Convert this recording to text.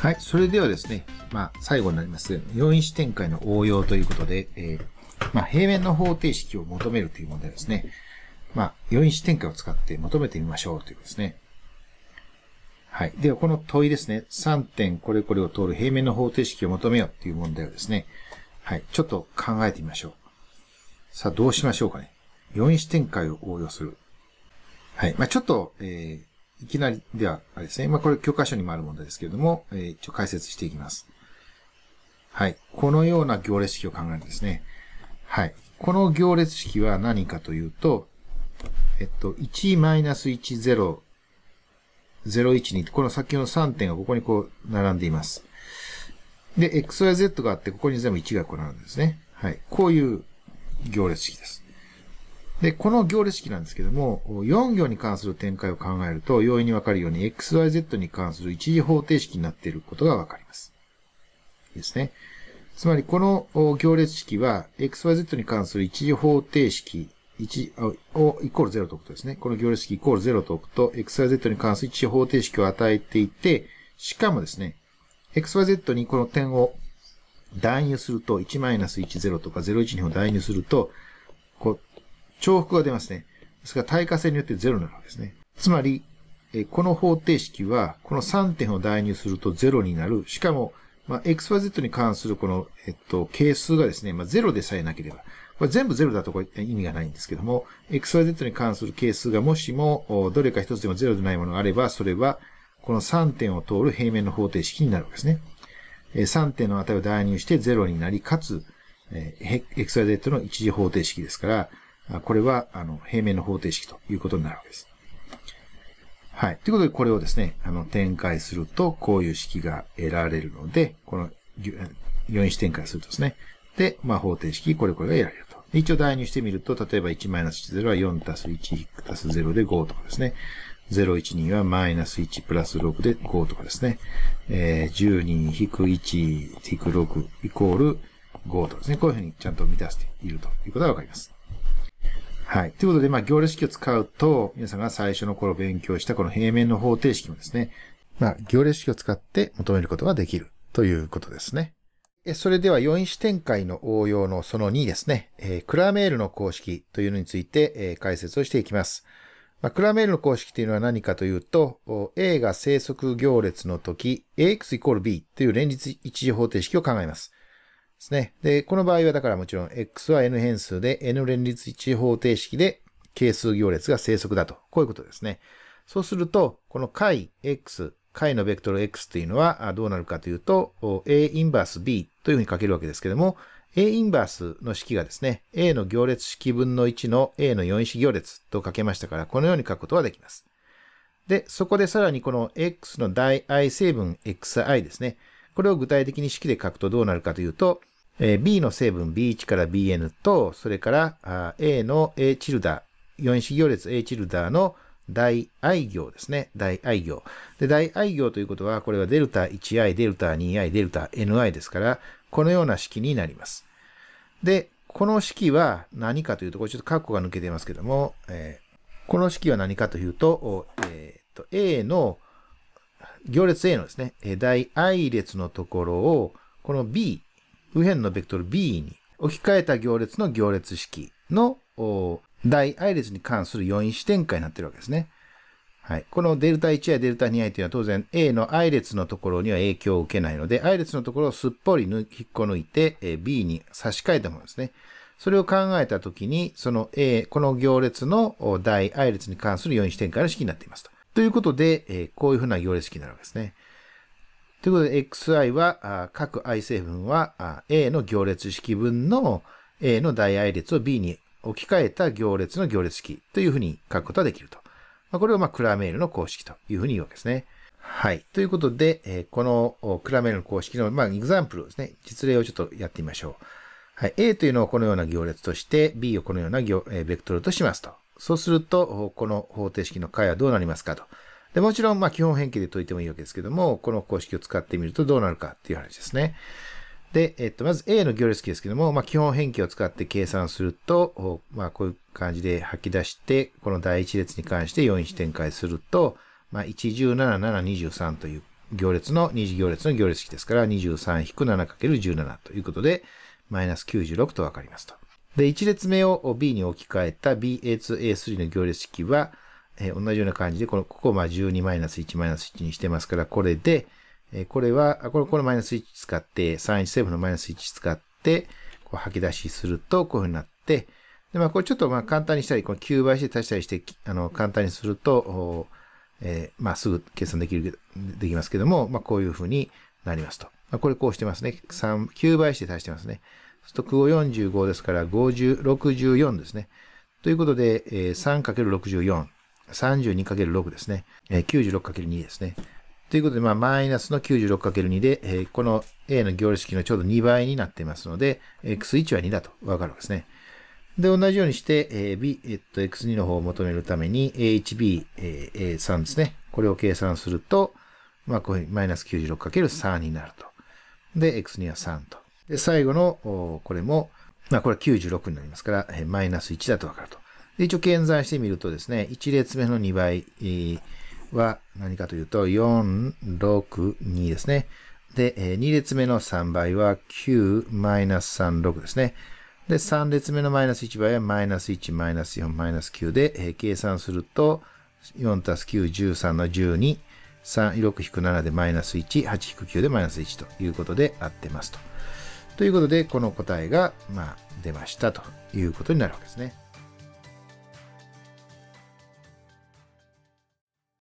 はい、それではですね、まあ、最後になります、4因子展開の応用ということで、えー、まあ、平面の方程式を求めるという問題ですね。まあ、4因子展開を使って求めてみましょうということですね。はい。では、この問いですね。3点これこれを通る平面の方程式を求めようっていう問題をですね。はい。ちょっと考えてみましょう。さあ、どうしましょうかね。4因子展開を応用する。はい。まあ、ちょっと、えー、いきなりではあれですね。まあ、これ教科書にもある問題ですけれども、えー、一応解説していきます。はい。このような行列式を考えるんですね。はい。この行列式は何かというと、えっと、1-10、012、この先の3点がここにこう並んでいます。で、XYZ があって、ここに全部1がこうなるんですね。はい。こういう行列式です。で、この行列式なんですけども、4行に関する展開を考えると、容易にわかるように、XYZ に関する一次方程式になっていることがわかります。ですね。つまり、この行列式は、XYZ に関する一次方程式1をイコール0と置くとですね、この行列式イコール0と置くと、XYZ に関する一次方程式を与えていて、しかもですね、XYZ にこの点を代入すると、1-10とか01 2を代入すると、こう、重複が出ますね。ですから対価性によって0になるわけですね。つまり、この方程式は、この3点を代入すると0になる。しかも、まあ、xyz に関するこの、えっと、係数がですね、まあ、0でさえなければ、これ全部0だとこれ意味がないんですけども、xyz に関する係数がもしも、どれか一つでも0でないものがあれば、それは、この3点を通る平面の方程式になるわけですね。3点の値を代入して0になり、かつ、xyz の一次方程式ですから、これは、あの、平面の方程式ということになるわけです。はい。ということで、これをですね、あの、展開すると、こういう式が得られるので、この、4因子展開するとですね。で、まあ、方程式、これこれが得られると。一応代入してみると、例えば1 10は4たす1たす0で5とかですね。012はマイナス1プラス6で5とかですね。えー、12引く1引く6イコール5とかですね。こういうふうにちゃんと満たしているということがわかります。はい。ということで、まあ、行列式を使うと、皆さんが最初の頃勉強したこの平面の方程式もですね、まあ、行列式を使って求めることができるということですね。それでは4因子展開の応用のその2ですね、えー、クラメールの公式というのについて、えー、解説をしていきます。まあ、クラメールの公式というのは何かというと、A が生息行列の時、AX イコール B という連立一次方程式を考えます。ですね。で、この場合はだからもちろん x は n 変数で n 連立一方程式で係数行列が正則だと。こういうことですね。そうすると、この解 x、解のベクトル x というのはどうなるかというと、a インバース b というふうに書けるわけですけども、a インバースの式がですね、a の行列式分の1の a の4子行列と書けましたから、このように書くことができます。で、そこでさらにこの x の大 i 成分 xi ですね。これを具体的に式で書くとどうなるかというと、えー、B の成分 B1 から Bn と、それからあ A の A チルダー、4子行列 A チルダーの大愛行ですね。大愛行。で、大愛行ということは、これはデルタ 1i、デルタ 2i、デルタ ni ですから、このような式になります。で、この式は何かというと、これちょっとカッコが抜けてますけども、えー、この式は何かというと、えー、と A の、行列 A のですね、大愛列のところを、この B、右辺のベクトル B に置き換えた行列の行列式の大 I 列に関する4因子展開になってるわけですね。はい。このデルタ 1i、デルタ 2i というのは当然 A の i 列のところには影響を受けないので、i 列のところをすっぽり引っこ抜いて、B に差し替えたものですね。それを考えたときに、その A、この行列の大 i 列に関する4因子展開の式になっていますと。ということで、こういうふうな行列式になるわけですね。ということで、xi は、各 i 成分は、a の行列式分の a の代 i 列を b に置き換えた行列の行列式というふうに書くことができると。まあ、これをまあクラメールの公式というふうに言うわけですね。はい。ということで、このクラメールの公式の、まあ、エグザンプルですね。実例をちょっとやってみましょう。はい。A というのをこのような行列として、B をこのような行、ベクトルとしますと。そうすると、この方程式の解はどうなりますかと。で、もちろん、まあ、基本変形で解いてもいいわけですけども、この公式を使ってみるとどうなるかっていう話ですね。で、えっと、まず A の行列式ですけども、まあ、基本変形を使って計算すると、まあ、こういう感じで吐き出して、この第1列に関して4子展開すると、まあ、117723という行列の、二次行列の行列式ですから、23-7×17 ということで、マイナス96とわかりますと。で、1列目を B に置き換えた BA2A3 の行列式は、えー、同じような感じで、この、ここまあ12マイナス1マイナス1にしてますから、これで、えー、これは、これ、このマイナス1使って、317のマイナス1使って、こう吐き出しすると、こういうふうになって、で、まあ、これちょっとまあ簡単にしたり、この9倍して足したりして、あの、簡単にすると、えー、まあ、すぐ計算できる、できますけども、まあ、こういうふうになりますと。まあ、これこうしてますね。3、9倍して足してますね。そうすると、9 45ですから、50、64ですね。ということで、えー、3×64 32×6 ですね。96×2 ですね。ということで、まあ、マイナスの 96×2 で、この A の行列式のちょうど2倍になっていますので、x1 は2だとわかるわけですね。で、同じようにして、え b、えっと、x2 の方を求めるために、a1b、えー、a3 ですね。これを計算すると、まあ、こういうマイナス 96×3 になると。で、x2 は3と。で、最後の、これも、まあ、これは96になりますから、えマイナス1だとわかると。一応検算してみるとですね、1列目の2倍は何かというと、4、6、2ですね。で、2列目の3倍は9、マイナス3、6ですね。で、3列目のマイナス1倍はマイナス1、マイナス4、マイナス9で、計算すると、4たす9、13の12、3、6引く7でマイナス1、8引く9でマイナス1ということで合ってますと。ということで、この答えが、まあ、出ましたということになるわけですね。